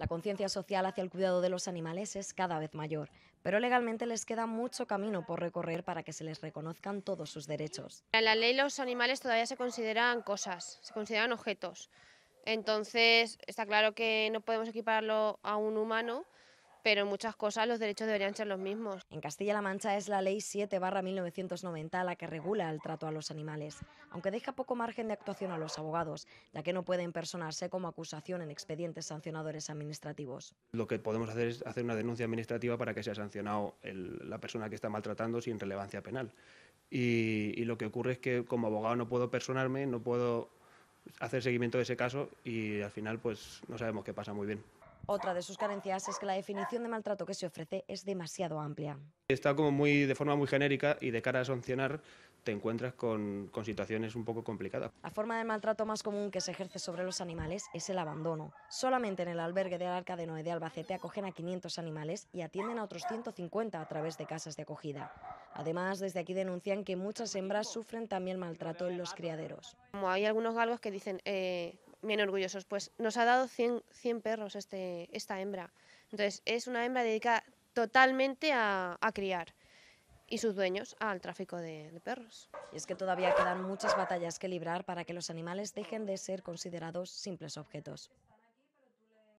La conciencia social hacia el cuidado de los animales es cada vez mayor, pero legalmente les queda mucho camino por recorrer para que se les reconozcan todos sus derechos. En la ley los animales todavía se consideran cosas, se consideran objetos. Entonces, está claro que no podemos equiparlo a un humano, pero en muchas cosas los derechos deberían ser los mismos. En Castilla-La Mancha es la Ley 7-1990 la que regula el trato a los animales, aunque deja poco margen de actuación a los abogados, ya que no pueden personarse como acusación en expedientes sancionadores administrativos. Lo que podemos hacer es hacer una denuncia administrativa para que sea sancionado la persona que está maltratando sin relevancia penal. Y, y lo que ocurre es que como abogado no puedo personarme, no puedo hacer seguimiento de ese caso y al final pues no sabemos qué pasa muy bien. Otra de sus carencias es que la definición de maltrato que se ofrece es demasiado amplia. Está como muy de forma muy genérica y de cara a sancionar te encuentras con, situaciones un poco complicadas. La forma de maltrato más común que se ejerce sobre los animales es el abandono. Solamente en el albergue del Arca de Noé de Albacete acogen a 500 animales y atienden a otros 150 a través de casas de acogida. Además, desde aquí denuncian que muchas hembras sufren también maltrato en los criaderos. Como hay algunos galgos que dicen, eh, bien orgullosos. Pues nos ha dado 100, perros este, esta hembra. Entonces, es una hembra dedicada totalmente a, criar y sus dueños al tráfico de, perros. Y es que todavía quedan muchas batallas que librar para que los animales dejen de ser considerados simples objetos.